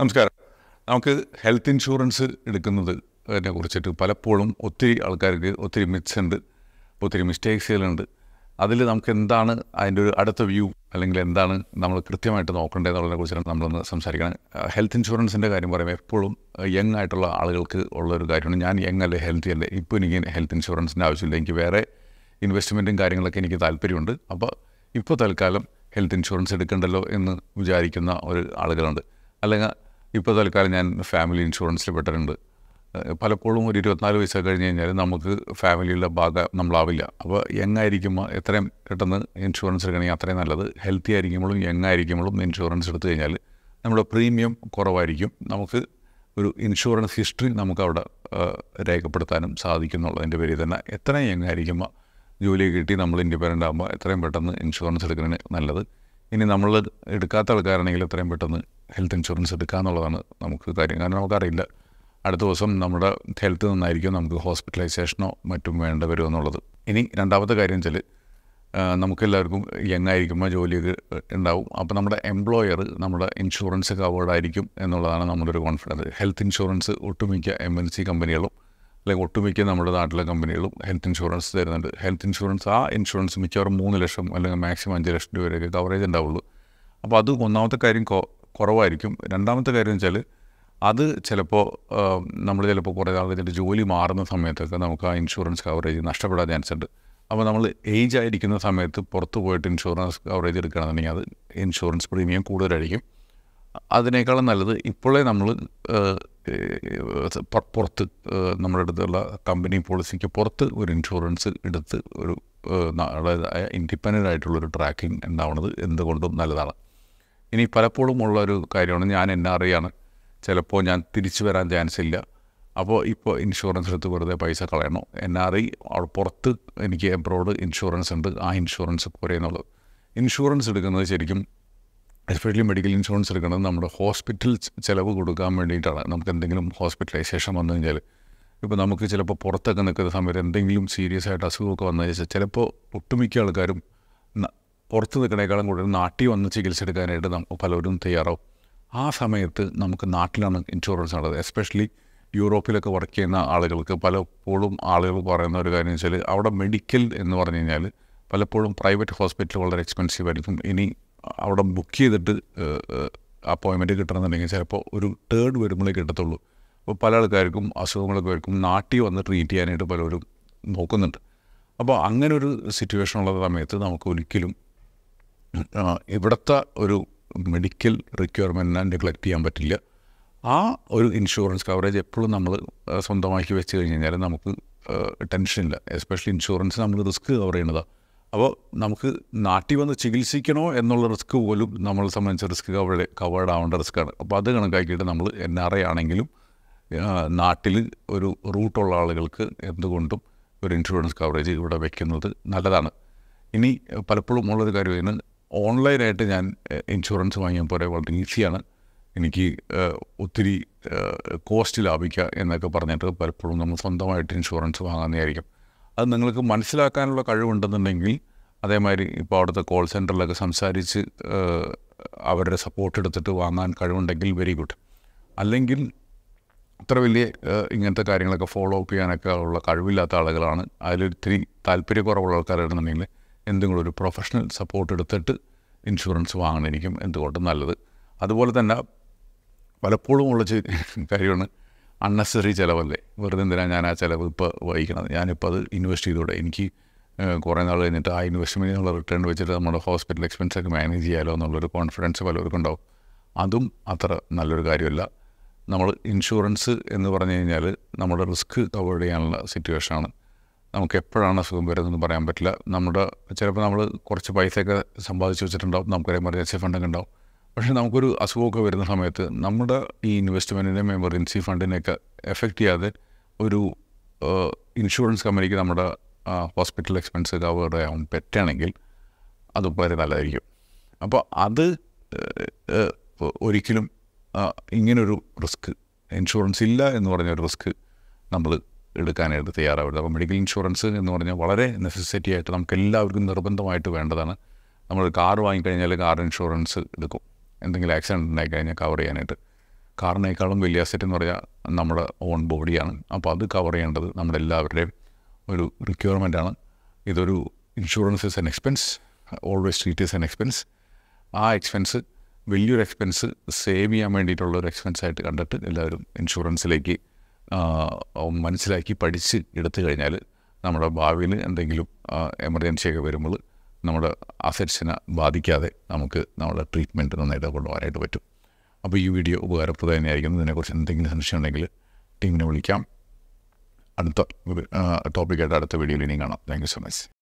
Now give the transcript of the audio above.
നമസ്കാരം നമുക്ക് health insurance എടുക്കുന്നത് അതിനെ കുറിച്ചിട്ട് പലപ്പോഴും ഒത്തിരി ആൾക്കാർക്ക് ഒത്തിരി മിസ് ഉണ്ട് ഒത്തിരി മിസ്റ്റേക്സുകളുണ്ട് അതിൽ നമുക്ക് എന്താണ് അതിൻ്റെ ഒരു അടുത്ത വ്യൂ അല്ലെങ്കിൽ എന്താണ് നമ്മൾ കൃത്യമായിട്ട് നോക്കേണ്ടതെന്നുള്ളതിനെ കുറിച്ചിട്ട് നമ്മളൊന്ന് സംസാരിക്കണം ഹെൽത്ത് ഇൻഷുറൻസിൻ്റെ കാര്യം പറയുമ്പോൾ എപ്പോഴും യങ് ആയിട്ടുള്ള ആളുകൾക്ക് ഉള്ള ഒരു കാര്യമാണ് ഞാൻ യങ് അല്ലേ ഹെൽത്തി അല്ലേ ഇപ്പോൾ എനിക്ക് ഹെൽത്ത് ഇൻഷുറൻസിൻ്റെ ആവശ്യമില്ല എനിക്ക് വേറെ ഇൻവെസ്റ്റ്മെൻറ്റും കാര്യങ്ങളൊക്കെ എനിക്ക് താല്പര്യമുണ്ട് അപ്പോൾ ഇപ്പോൾ തൽക്കാലം ഹെൽത്ത് ഇൻഷുറൻസ് എടുക്കണ്ടല്ലോ എന്ന് വിചാരിക്കുന്ന ഒരു ആളുകളുണ്ട് അല്ലെങ്കിൽ ഇപ്പോൾ തൽക്കാലം ഞാൻ ഫാമിലി ഇൻഷുറൻസിൽ പെട്ടിട്ടുണ്ട് പലപ്പോഴും ഒരു ഇരുപത്തിനാല് വയസ്സ് കഴിഞ്ഞ് കഴിഞ്ഞാൽ നമുക്ക് ഫാമിലിയുടെ ഭാഗം നമ്മളാവില്ല അപ്പോൾ യങ്ങായിരിക്കും എത്രയും പെട്ടെന്ന് ഇൻഷുറൻസ് എടുക്കണമെങ്കിൽ അത്രയും നല്ലത് ഹെൽത്തി ആയിരിക്കുമ്പോഴും യങ്ങായിരിക്കുമ്പോഴും ഇൻഷുറൻസ് എടുത്തു കഴിഞ്ഞാൽ നമ്മുടെ പ്രീമിയം കുറവായിരിക്കും നമുക്ക് ഒരു ഇൻഷുറൻസ് ഹിസ്റ്ററി നമുക്കവിടെ രേഖപ്പെടുത്താനും സാധിക്കുന്നുള്ളതിൻ്റെ പേരിൽ തന്നെ എത്രയും യങ്ങായിരിക്കുമ്പോൾ ജോലി കിട്ടി നമ്മൾ ഇൻഡിപെൻഡൻ്റ് ആകുമ്പോൾ എത്രയും പെട്ടെന്ന് ഇൻഷുറൻസ് എടുക്കുന്നതിന് നല്ലത് ഇനി നമ്മൾ എടുക്കാത്ത ആൾക്കാരാണെങ്കിൽ എത്രയും പെട്ടെന്ന് ഹെൽത്ത് ഇൻഷുറൻസ് എടുക്കുക എന്നുള്ളതാണ് നമുക്ക് കാര്യം കാരണം നമുക്കറിയില്ല അടുത്ത ദിവസം നമ്മുടെ ഹെൽത്ത് നന്നായിരിക്കും നമുക്ക് ഹോസ്പിറ്റലൈസേഷനോ മറ്റും വേണ്ട വരുമോ എന്നുള്ളത് ഇനി രണ്ടാമത്തെ കാര്യം വെച്ചാൽ നമുക്കെല്ലാവർക്കും യങ് ആയിരിക്കുമ്പോൾ ജോലിയൊക്കെ ഉണ്ടാവും അപ്പോൾ നമ്മുടെ എംപ്ലോയർ നമ്മുടെ ഇൻഷുറൻസ് കവേർഡ് ആയിരിക്കും എന്നുള്ളതാണ് നമ്മുടെ ഒരു കോൺഫിഡൻസ് ഹെൽത്ത് ഇൻഷുറൻസ് ഒട്ടുമിക്ക എം എൻ സി കമ്പനികളും അല്ലെങ്കിൽ ഒട്ടുമിക്ക നമ്മുടെ നാട്ടിലെ കമ്പനികളും ഹെൽത്ത് ഇൻഷുറൻസ് തരുന്നുണ്ട് ഹെൽത്ത് ഇൻഷുറൻസ് ആ ഇൻഷുറൻസ് മിക്കവാറും മൂന്ന് ലക്ഷം അല്ലെങ്കിൽ മാക്സിമം അഞ്ച് ലക്ഷം രൂപ വരെയൊക്കെ കവറേജ് ഉണ്ടാവുള്ളൂ അപ്പോൾ അത് ഒന്നാമത്തെ കാര്യം കുറവായിരിക്കും രണ്ടാമത്തെ കാര്യം വെച്ചാൽ അത് ചിലപ്പോൾ നമ്മൾ ചിലപ്പോൾ കുറേ നാൾ കഴിഞ്ഞിട്ട് ജോലി മാറുന്ന സമയത്തൊക്കെ നമുക്ക് ആ ഇൻഷുറൻസ് കവറേജ് നഷ്ടപ്പെടാൻ ചാൻസ് ഉണ്ട് അപ്പോൾ നമ്മൾ ഏജ് ആയിരിക്കുന്ന സമയത്ത് പുറത്ത് പോയിട്ട് ഇൻഷുറൻസ് കവറേജ് എടുക്കുകയാണെന്നുണ്ടെങ്കിൽ അത് ഇൻഷുറൻസ് പ്രീമിയം കൂടുതലായിരിക്കും അതിനേക്കാളും നല്ലത് ഇപ്പോഴേ നമ്മൾ പുറത്ത് നമ്മുടെ അടുത്തുള്ള കമ്പനി പോളിസിക്ക് പുറത്ത് ഒരു ഇൻഷുറൻസ് എടുത്ത് ഒരു ഇൻഡിപെൻഡൻ്റ് ആയിട്ടുള്ളൊരു ട്രാക്കിംഗ് ഉണ്ടാവുന്നത് എന്തുകൊണ്ടും നല്ലതാണ് ഇനി പലപ്പോഴും ഉള്ള ഒരു കാര്യമാണ് ഞാൻ എന്നെ അറിയാണ് ചിലപ്പോൾ ഞാൻ തിരിച്ചു വരാൻ ചാൻസ് ഇല്ല അപ്പോൾ ഇപ്പോൾ ഇൻഷുറൻസ് എടുത്ത് വെറുതെ പൈസ കളയണോ എൻ ആർ ഐ അവിടെ പുറത്ത് എനിക്ക് എബ്രോഡ് ഇൻഷുറൻസ് ഉണ്ട് ആ ഇൻഷുറൻസ് പോരെ എന്നുള്ളത് ഇൻഷുറൻസ് എടുക്കുന്നത് ശരിക്കും എസ്പെഷ്യലി മെഡിക്കൽ ഇൻഷുറൻസ് എടുക്കുന്നത് നമ്മുടെ ഹോസ്പിറ്റൽ ചിലവ് കൊടുക്കാൻ വേണ്ടിയിട്ടാണ് നമുക്ക് എന്തെങ്കിലും ഹോസ്പിറ്റലൈസേഷൻ വന്നു കഴിഞ്ഞാൽ ഇപ്പോൾ നമുക്ക് ചിലപ്പോൾ പുറത്തൊക്കെ നിൽക്കുന്ന സമയത്ത് എന്തെങ്കിലും സീരിയസ് ആയിട്ട് അസുഖമൊക്കെ വന്നു കഴിഞ്ഞാൽ ചിലപ്പോൾ ഒട്ടുമിക്ക ആൾക്കാരും പുറത്ത് നിൽക്കണേക്കാളും കൂടുതൽ നാട്ടിൽ വന്ന് ചികിത്സ എടുക്കാനായിട്ട് നമുക്ക് പലരും തയ്യാറാവും ആ സമയത്ത് നമുക്ക് നാട്ടിലാണ് ഇൻഷുറൻസ് ഉള്ളത് എസ്പെഷ്യലി യൂറോപ്പിലൊക്കെ വർക്ക് ചെയ്യുന്ന ആളുകൾക്ക് പലപ്പോഴും ആളുകൾ പറയുന്ന ഒരു കാര്യം വെച്ചാൽ അവിടെ മെഡിക്കൽ എന്ന് പറഞ്ഞു കഴിഞ്ഞാൽ പലപ്പോഴും പ്രൈവറ്റ് ഹോസ്പിറ്റൽ വളരെ എക്സ്പെൻസീവ് ആയിരിക്കും ഇനി അവിടെ ബുക്ക് ചെയ്തിട്ട് അപ്പോയിൻമെൻറ്റ് കിട്ടണമെന്നുണ്ടെങ്കിൽ ചിലപ്പോൾ ഒരു തേർഡ് വരുമ്പോഴേ കിട്ടത്തുള്ളൂ അപ്പോൾ പല ആൾക്കാർക്കും അസുഖങ്ങളൊക്കെ ആയിരിക്കും നാട്ടിൽ വന്ന് ട്രീറ്റ് ചെയ്യാനായിട്ട് പലരും നോക്കുന്നുണ്ട് അപ്പോൾ അങ്ങനെ ഒരു സിറ്റുവേഷൻ ഉള്ള സമയത്ത് നമുക്ക് ഒരിക്കലും ഇവിടുത്തെ ഒരു മെഡിക്കൽ റിക്വയർമെൻറ്റിനെ നെഗ്ലക്റ്റ് ചെയ്യാൻ പറ്റില്ല ആ ഒരു ഇൻഷുറൻസ് കവറേജ് എപ്പോഴും നമ്മൾ സ്വന്തമാക്കി വെച്ച് കഴിഞ്ഞ് കഴിഞ്ഞാൽ നമുക്ക് ടെൻഷനില്ല എസ്പെഷ്യലി ഇൻഷുറൻസ് നമ്മൾ റിസ്ക് കവർ ചെയ്യണതാണ് അപ്പോൾ നമുക്ക് നാട്ടിൽ വന്ന് ചികിത്സിക്കണോ എന്നുള്ള റിസ്ക് പോലും നമ്മളെ സംബന്ധിച്ച് റിസ്ക് കവേഡ് കവേർഡ് ആവേണ്ട റിസ്ക്കാണ് അപ്പോൾ അത് കണക്കാക്കിയിട്ട് നമ്മൾ എൻ ആർ ഐ ആണെങ്കിലും നാട്ടിൽ ഒരു റൂട്ടുള്ള ആളുകൾക്ക് എന്തുകൊണ്ടും ഒരു ഇൻഷുറൻസ് കവറേജ് ഇവിടെ വയ്ക്കുന്നത് നല്ലതാണ് ഇനി പലപ്പോഴും ഉള്ളൊരു കാര്യം ഓൺലൈനായിട്ട് ഞാൻ ഇൻഷുറൻസ് പോലെ വളരെ ഈസിയാണ് എനിക്ക് ഒത്തിരി കോസ്റ്റ് ലാഭിക്കുക എന്നൊക്കെ പറഞ്ഞിട്ട് പലപ്പോഴും നമ്മൾ സ്വന്തമായിട്ട് ഇൻഷുറൻസ് വാങ്ങാമെന്നായിരിക്കും അത് നിങ്ങൾക്ക് മനസ്സിലാക്കാനുള്ള കഴിവുണ്ടെന്നുണ്ടെങ്കിൽ അതേമാതിരി ഇപ്പോൾ അവിടുത്തെ കോൾ സെൻറ്ററിലൊക്കെ സംസാരിച്ച് അവരുടെ സപ്പോർട്ട് എടുത്തിട്ട് വാങ്ങാൻ കഴിവുണ്ടെങ്കിൽ വെരി ഗുഡ് അല്ലെങ്കിൽ അത്ര വലിയ ഇങ്ങനത്തെ കാര്യങ്ങളൊക്കെ ഫോളോ അപ്പ് ചെയ്യാനൊക്കെ ഉള്ള കഴിവില്ലാത്ത ആളുകളാണ് അതിലൊത്തിരി താല്പര്യക്കുറവുള്ള ആൾക്കാരാണെന്നുണ്ടെങ്കിൽ എന്തെങ്കിലും ഒരു പ്രൊഫഷണൽ സപ്പോർട്ട് എടുത്തിട്ട് ഇൻഷുറൻസ് വാങ്ങണമെനിക്കും എന്തുകൊണ്ടും നല്ലത് അതുപോലെ തന്നെ പലപ്പോഴും ഉള്ള കാര്യമാണ് അൺനെസറി ചിലവല്ലേ വെറുതെ എന്തിനാണ് ഞാൻ ആ ചിലവ് ഇപ്പോൾ വഹിക്കണത് ഞാനിപ്പോൾ അത് ഇൻവെസ്റ്റ് ചെയ്തൂടെ എനിക്ക് കുറേ നാൾ കഴിഞ്ഞിട്ട് ആ ഇൻവെസ്റ്റ്മെൻറ്റിനുള്ള റിട്ടേൺ വെച്ചിട്ട് നമ്മുടെ ഹോസ്പിറ്റൽ എക്സ്പെൻസൊക്കെ മാനേജ് ചെയ്യാലോ എന്നുള്ളൊരു കോൺഫിഡൻസ് പലർക്കും ഉണ്ടാവും അതും അത്ര നല്ലൊരു കാര്യമല്ല നമ്മൾ ഇൻഷുറൻസ് എന്ന് പറഞ്ഞു കഴിഞ്ഞാൽ നമ്മുടെ റിസ്ക് കവർ ചെയ്യാനുള്ള സിറ്റുവേഷനാണ് നമുക്ക് എപ്പോഴാണ് അസുഖം വരുന്നതെന്ന് പറയാൻ പറ്റില്ല നമ്മുടെ ചിലപ്പോൾ നമ്മൾ കുറച്ച് പൈസയൊക്കെ സമ്പാദിച്ച് വെച്ചിട്ടുണ്ടാവും ഒരു എമർജൻസി ഫണ്ടൊക്കെ ഉണ്ടാവും പക്ഷേ നമുക്കൊരു അസുഖമൊക്കെ വരുന്ന സമയത്ത് നമ്മുടെ ഈ ഇൻവെസ്റ്റ്മെൻറ്റിനെയും എമർജൻസി ഫണ്ടിനെയൊക്കെ എഫക്റ്റ് ചെയ്യാതെ ഒരു ഇൻഷുറൻസ് കമ്പനിക്ക് നമ്മുടെ ഹോസ്പിറ്റൽ എക്സ്പെൻസ് കവർ ആവും പറ്റുകയാണെങ്കിൽ അത് വളരെ നല്ലതായിരിക്കും അപ്പോൾ അത് ഒരിക്കലും ഇങ്ങനൊരു റിസ്ക് ഇൻഷുറൻസ് ഇല്ല എന്ന് പറഞ്ഞൊരു റിസ്ക് നമ്മൾ എടുക്കാനായിട്ട് തയ്യാറാവരുത് അപ്പോൾ മെഡിക്കൽ ഇൻഷുറൻസ് എന്ന് പറഞ്ഞാൽ വളരെ നെസസിറ്റി ആയിട്ട് നമുക്ക് എല്ലാവർക്കും നിർബന്ധമായിട്ട് വേണ്ടതാണ് നമ്മൾ കാർ വാങ്ങിക്കഴിഞ്ഞാൽ കാർ ഇൻഷുറൻസ് എടുക്കും എന്തെങ്കിലും ആക്സിഡൻ്റ് ഉണ്ടായി കഴിഞ്ഞാൽ കവർ ചെയ്യാനായിട്ട് കാറിനേക്കാളും വലിയ അസറ്റ് എന്ന് പറഞ്ഞാൽ നമ്മുടെ ഓൺ ബോഡിയാണ് അപ്പോൾ അത് കവർ ചെയ്യേണ്ടത് നമ്മുടെ എല്ലാവരുടെയും ഒരു റിക്വയർമെൻറ്റാണ് ഇതൊരു insurance is an expense always treat is an expense ആ എക്സ്പെൻസ് വലിയൊരു എക്സ്പെൻസ് സേവ് ചെയ്യാൻ വേണ്ടിയിട്ടുള്ള ഒരു എക്സ്പെൻസായിട്ട് കണ്ടിട്ട് എല്ലാവരും ഇൻഷുറൻസിലേക്ക് മനസ്സിലാക്കി പഠിച്ച് എടുത്തു കഴിഞ്ഞാൽ നമ്മുടെ ഭാവിയിൽ എന്തെങ്കിലും എമർജൻസി ഒക്കെ വരുമ്പോൾ നമ്മുടെ അസെറ്റ്സിനെ ബാധിക്കാതെ നമുക്ക് നമ്മുടെ ട്രീറ്റ്മെൻറ്റ് നന്നായിട്ട് കൊണ്ടുപോകാനായിട്ട് പറ്റും അപ്പോൾ ഈ വീഡിയോ ഉപകാരപ്രദം തന്നെയായിരിക്കും ഇതിനെക്കുറിച്ച് എന്തെങ്കിലും സംശയം ഉണ്ടെങ്കിൽ ടീമിനെ വിളിക്കാം അടുത്ത ടോപ്പിക്കായിട്ട് അടുത്ത വീഡിയോയിൽ ഇനിയും കാണാം താങ്ക് യു സോ മച്ച്